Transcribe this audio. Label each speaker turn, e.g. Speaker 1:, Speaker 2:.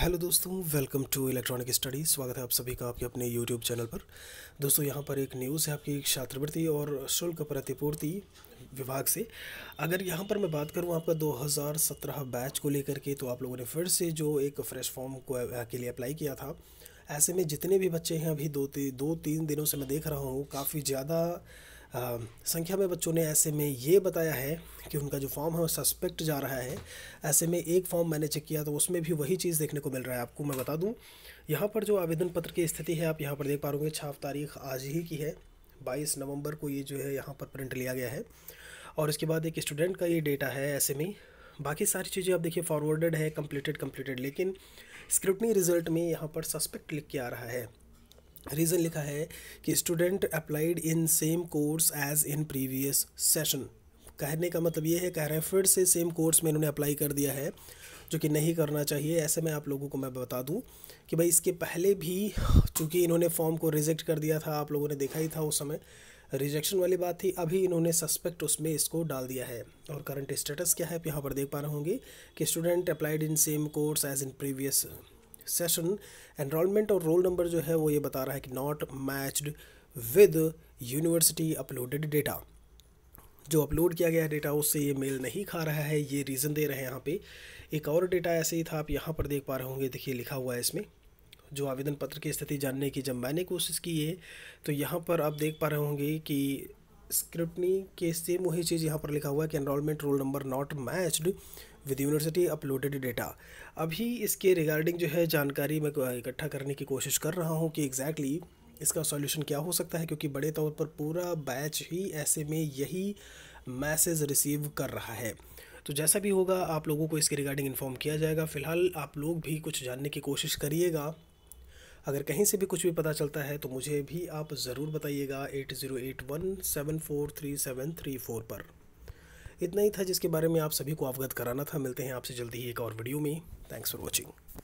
Speaker 1: hello दोस्तों welcome to electronic study स्वागत है आप सभी का आपके अपने यूट्यूब चैनल पर दोस्तों यहाँ पर एक न्यूज़ है आपकी छात्रवृत्ति और शुल्क प्रतिपूर्ति विभाग से अगर यहाँ पर मैं बात करूँ आपका 2017 बैच को लेकर के तो आप लोगों ने फिर से जो एक फ्रेश फॉर्म को के लिए अप्लाई किया था ऐसे में जितने भी बच्चे हैं अभी दो ती, दो तीन दिनों से मैं देख रहा हूँ काफ़ी ज़्यादा संख्या में बच्चों ने ऐसे में ये बताया है कि उनका जो फॉर्म है वो सस्पेक्ट जा रहा है ऐसे में एक फॉर्म मैंने चेक किया तो उसमें भी वही चीज़ देखने को मिल रहा है आपको मैं बता दूं यहाँ पर जो आवेदन पत्र की स्थिति है आप यहाँ पर देख पा रहे छाप तारीख आज ही की है बाईस नवंबर को ये जो है यहाँ पर प्रिंट लिया गया है और इसके बाद एक स्टूडेंट का ये डेटा है ऐसे में बाकी सारी चीज़ें आप देखिए फॉरवर्डेड है कम्प्लीटेड कम्प्लीटेड लेकिन स्क्रिप्टनी रिजल्ट में यहाँ पर सस्पेक्ट लिख के आ रहा है रीज़न लिखा है कि student applied in same course as in previous session कहने का मतलब ये है कह रहे हैं फिर से सेम कोर्स में इन्होंने अप्लाई कर दिया है जो कि नहीं करना चाहिए ऐसे में आप लोगों को मैं बता दूं कि भाई इसके पहले भी चूँकि इन्होंने फॉर्म को रिजेक्ट कर दिया था आप लोगों ने देखा ही था उस समय रिजेक्शन वाली बात थी अभी इन्होंने सस्पेक्ट उसमें इसको डाल दिया है और करंट स्टेटस क्या है आप यहाँ पर देख पा रहे होंगे कि student applied in same course as in previous session enrolment और रोल नंबर जो है वो ये बता रहा है कि not matched with university uploaded data जो अपलोड किया गया डेटा उससे ये मेल नहीं खा रहा है ये रीज़न दे रहे हैं यहाँ पे एक और डेटा ऐसे ही था आप यहाँ पर देख पा रहे होंगे देखिए लिखा हुआ है इसमें जो आवेदन पत्र की स्थिति जानने की जब मैंने कोशिश की है तो यहाँ पर आप देख पा रहे होंगे कि स्क्रिप्टनी के सेम वही चीज़ यहाँ पर लिखा हुआ है कि enrolment roll number not matched with university uploaded data अभी इसके रिगार्डिंग जो है जानकारी मैं इकट्ठा करने की कोशिश कर रहा हूँ कि एग्जैक्टली exactly इसका सॉल्यूशन क्या हो सकता है क्योंकि बड़े तौर पर पूरा बैच ही ऐसे में यही मैसेज रिसीव कर रहा है तो जैसा भी होगा आप लोगों को इसके रिगार्डिंग इन्फॉर्म किया जाएगा फ़िलहाल आप लोग भी कुछ जानने की कोशिश करिएगा अगर कहीं से भी कुछ भी पता चलता है तो मुझे भी आप ज़रूर बताइएगा eight zero eight one seven four three seven three four पर इतना ही था जिसके बारे में आप सभी को अवगत कराना था मिलते हैं आपसे जल्दी ही एक और वीडियो में थैंक्स फॉर वॉचिंग